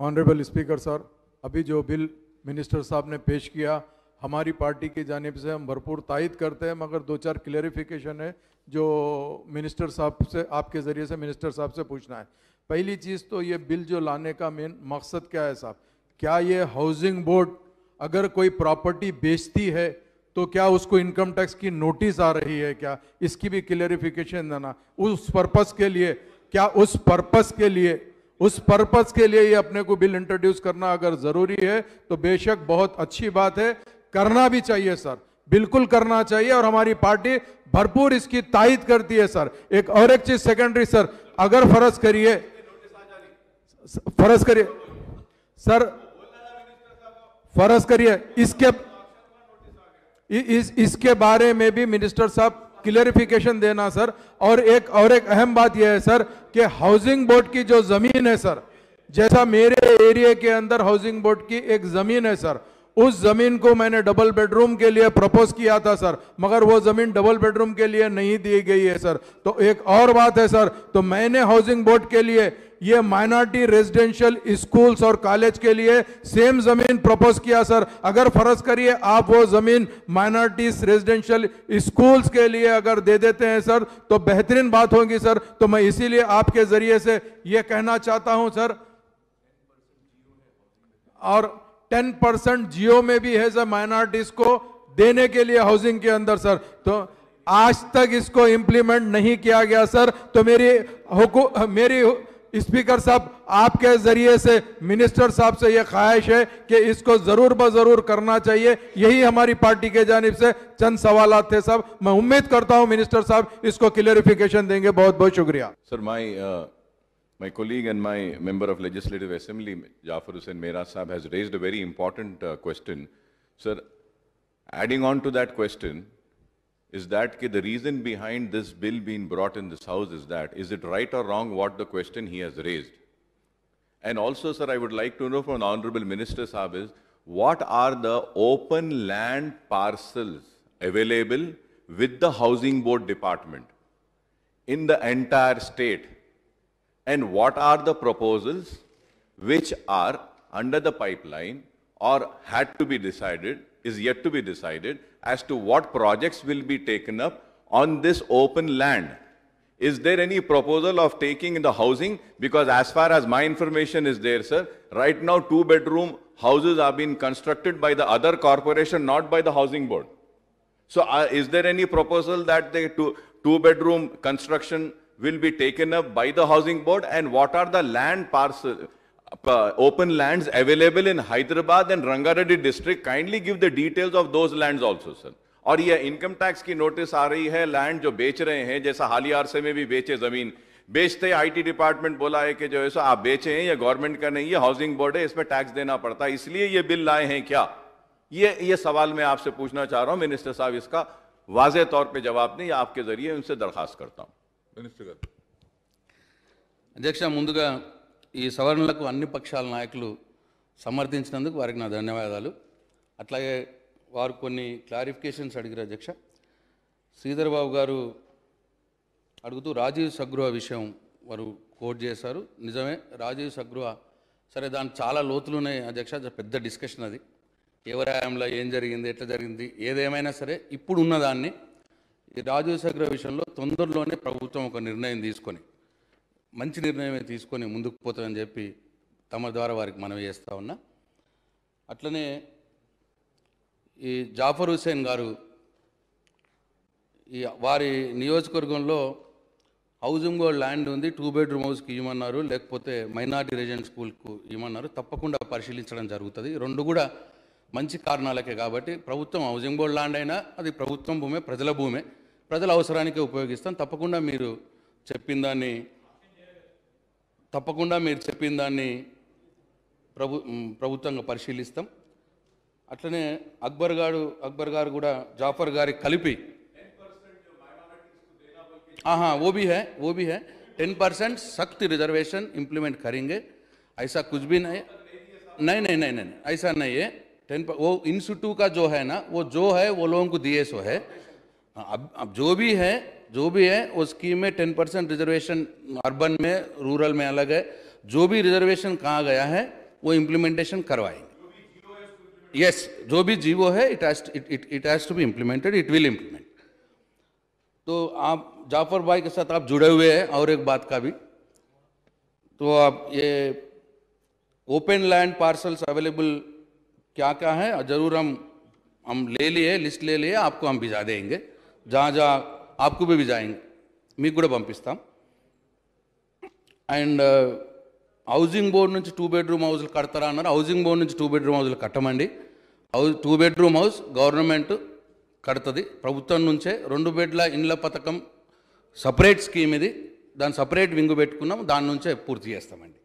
Honourable speaker sir अभी जो bill minister साहब ने पेश किया हमारी पार्टी की जानब से हम भरपूर तायद करते हैं मगर दो चार क्लेरिफिकेशन है जो मिनिस्टर साहब से आपके ज़रिए से मिनिस्टर साहब से पूछना है पहली चीज़ तो ये बिल जो लाने का मेन मकसद क्या है साहब क्या ये हाउसिंग बोर्ड अगर कोई प्रॉपर्टी बेचती है तो क्या उसको इनकम टैक्स की नोटिस आ रही है क्या इसकी भी क्लेरिफिकेशन देना उस पर्पज़ के लिए क्या उस पर्पज़ के लिए उस पर्पज के लिए ही अपने को बिल इंट्रोड्यूस करना अगर जरूरी है तो बेशक बहुत अच्छी बात है करना भी चाहिए सर बिल्कुल करना चाहिए और हमारी पार्टी भरपूर इसकी ताइद करती है सर एक और एक चीज सेकेंडरी सर अगर फर्ज करिए फर्ज करिए सर फर्ज करिए इसके इस इसके बारे में भी मिनिस्टर साहब क्लियरिफिकेशन देना सर और एक और एक अहम बात यह है सर कि हाउसिंग बोर्ड की जो ज़मीन है सर जैसा मेरे एरिया के अंदर हाउसिंग बोर्ड की एक ज़मीन है सर उस ज़मीन को मैंने डबल बेडरूम के लिए प्रपोज किया था सर मगर वो ज़मीन डबल बेडरूम के लिए नहीं दी गई है सर तो एक और बात है सर तो मैंने हाउसिंग बोर्ड के लिए ये माइनॉरिटी रेजिडेंशियल स्कूल्स और कॉलेज के लिए सेम जमीन प्रपोज किया सर अगर फर्ज करिए आप वो जमीन माइनॉरिटीज रेजिडेंशियल स्कूल्स के लिए अगर दे देते हैं सर तो बेहतरीन बात होगी सर तो मैं इसीलिए आपके जरिए से ये कहना चाहता हूं सर और 10 परसेंट जियो में भी है सर माइनॉरिटीज को देने के लिए हाउसिंग के अंदर सर तो आज तक इसको इंप्लीमेंट नहीं किया गया सर तो मेरी मेरी हुकु, स्पीकर साहब आपके जरिए से मिनिस्टर साहब से यह ख्वाहिश है कि इसको जरूर ब जरूर करना चाहिए यही हमारी पार्टी के जानिब से चंद सवाल थे सब मैं उम्मीद करता हूं मिनिस्टर साहब इसको क्लियरिफिकेशन देंगे बहुत बहुत शुक्रिया sir my my colleague and my member of legislative assembly Jafar Hussain मेरा साहब has raised very important question sir adding on to that question is that the reason behind this bill being brought in this house is that, is it right or wrong what the question he has raised? And also, sir, I would like to know from Honorable Minister Saab is, what are the open land parcels available with the Housing Board Department in the entire state? And what are the proposals which are under the pipeline or had to be decided is yet to be decided as to what projects will be taken up on this open land. Is there any proposal of taking in the housing? Because as far as my information is there, sir, right now two bedroom houses are being constructed by the other corporation, not by the housing board. So uh, is there any proposal that the two, two bedroom construction will be taken up by the housing board and what are the land parcels? open lands available in Hyderabad and Rangaradi district, kindly give the details of those lands also, sir. और ये income tax की notice आ रही है land जो बेच रहे हैं जैसा हालिया आरसे में भी बेचे जमीन बेचते आईटी डिपार्टमेंट बोला है कि जो है आप बेचे हैं या गवर्नमेंट का नहीं है हाउसिंग बोर्ड है इसमें टैक्स देना पड़ता है इसलिए ये बिल लाए हैं क्या ये ये सवाल मैं आपसे पूछना चाह रहा हूं मिनिस्टर साहब इसका वाज तौर पर जवाब नहीं आपके जरिए उनसे दरखास्त करता हूं मिनिस्टर अध्यक्ष मुझे ఈ సవరణలకు అన్ని పక్షాల నాయకులు సమర్థించినందుకు వారికి నా ధన్యవాదాలు అట్లాగే వారు కొన్ని క్లారిఫికేషన్స్ అడిగారు అధ్యక్ష బాబు గారు అడుగుతూ రాజీవ్ సగృహ విషయం వారు కోట్ చేశారు నిజమే రాజీవ్ సగృహ సరే దాని చాలా లోతులు ఉన్నాయి అధ్యక్ష పెద్ద డిస్కషన్ అది ఎవరాయంలో ఏం జరిగింది ఎట్లా జరిగింది ఏదేమైనా సరే ఇప్పుడు ఉన్నదాన్ని రాజీవ్ సగృహ విషయంలో తొందరలోనే ప్రభుత్వం ఒక నిర్ణయం తీసుకొని మంచి నిర్ణయమే తీసుకొని ముందుకు పోతామని చెప్పి తమ ద్వారా వారికి మనవి చేస్తూ ఉన్నా అట్లనే ఈ జాఫర్ హుసేన్ గారు ఈ వారి నియోజకవర్గంలో హౌజింగ్ ల్యాండ్ ఉంది టూ బెడ్రూమ్ హౌస్కి ఇవ్వమన్నారు లేకపోతే మైనార్టీ రెసిడెంట్ స్కూల్కు ఇవ్వమన్నారు తప్పకుండా పరిశీలించడం జరుగుతుంది రెండు కూడా మంచి కారణాలకే కాబట్టి ప్రభుత్వం హౌజింగ్ బోర్డ్ ల్యాండ్ అయినా అది ప్రభుత్వం భూమే ప్రజల భూమే ప్రజల అవసరానికే ఉపయోగిస్తాం తప్పకుండా మీరు చెప్పిన దాన్ని तपकड़ा మీరు చెప్పిన దాన్ని ప్రభు ప్రభుత్వంగా పరిశీలిస్తాం అట్లనే అక్బర్ గారు అక్బర్ గారు కూడా జాఫర్ గారికి हाँ हाँ वो भी है वो भी है टेन परसेंट सख्त रिजर्वेशन इंप्लीमेंट करेंगे ऐसा कुछ भी नहीं नहीं नहीं नहीं नहीं ऐसा नहीं है टेन वो इंस्टीट्यूट का जो है ना वो जो है वो लोगों को दिए सो है अब अब जो भी है जो भी है वो स्कीम में टेन परसेंट रिजर्वेशन अर्बन में रूरल में अलग है जो भी रिजर्वेशन कहाँ गया है वो इम्प्लीमेंटेशन करवाएंगे यस जो भी जीवो है it it has to be implemented it will implement तो आप जाफर भाई के साथ आप जुड़े हुए हैं और एक बात का भी तो आप ये ओपन लैंड पार्सल्स अवेलेबल क्या क्या है जरूर हम हम ले लिए लिस्ट ले लिए आपको हम भिजा देंगे जहाँ जहाँ ఆప్కు బి भिजाएंगे మీకు కూడా పంపిస్తాం అండ్ uh, హౌసింగ్ బోర్డ్ నుంచి టూ బెడ్రూమ్ హౌస్లు కడతారా అన్నారు హౌసింగ్ బోర్డ్ నుంచి టూ బెడ్రూమ్ హౌస్లు కట్టమండి house two bedroom house government కడుతుంది ప్రభుత్వం నుంచే రెండు బెడ్ల ఇండ్ల పథకం సపరేట్ స్కీమ్ ఇది దాన్ని సపరేట్ వింగు పెట్టుకున్నాం దాని నుంచే పూర్తి చేస్తామండి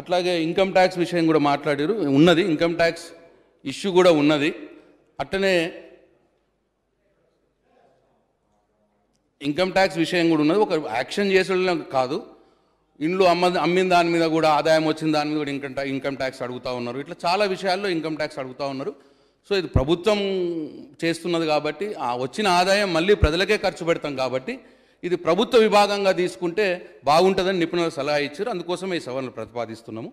అట్లాగే ఇన్కమ్ ట్యాక్స్ విషయం కూడా మాట్లాడారు ఉన్నది ఇన్కమ్ ట్యాక్స్ ఇష్యూ కూడా ఉన్నది అట్టనే ఇన్కమ్ ట్యాక్స్ విషయం కూడా ఉన్నది ఒక యాక్షన్ చేసే కాదు ఇండ్లు అమ్మ అమ్మిన దాని మీద కూడా ఆదాయం వచ్చిన దాని మీద కూడా ఇన్కమ్ ట్యాక్స్ ఇన్కమ్ ట్యాక్స్ అడుగుతూ ఉన్నారు ఇట్లా చాలా విషయాల్లో ఇన్కమ్ ట్యాక్స్ అడుగుతూ ఉన్నారు సో ఇది ప్రభుత్వం చేస్తున్నది కాబట్టి ఆ వచ్చిన ఆదాయం మళ్ళీ ప్రజలకే ఖర్చు పెడతాం కాబట్టి ఇది ప్రభుత్వ విభాగంగా తీసుకుంటే బాగుంటుందని నిపుణుల సలహా ఇచ్చారు అందుకోసం ఈ సవరణలు ప్రతిపాదిస్తున్నాము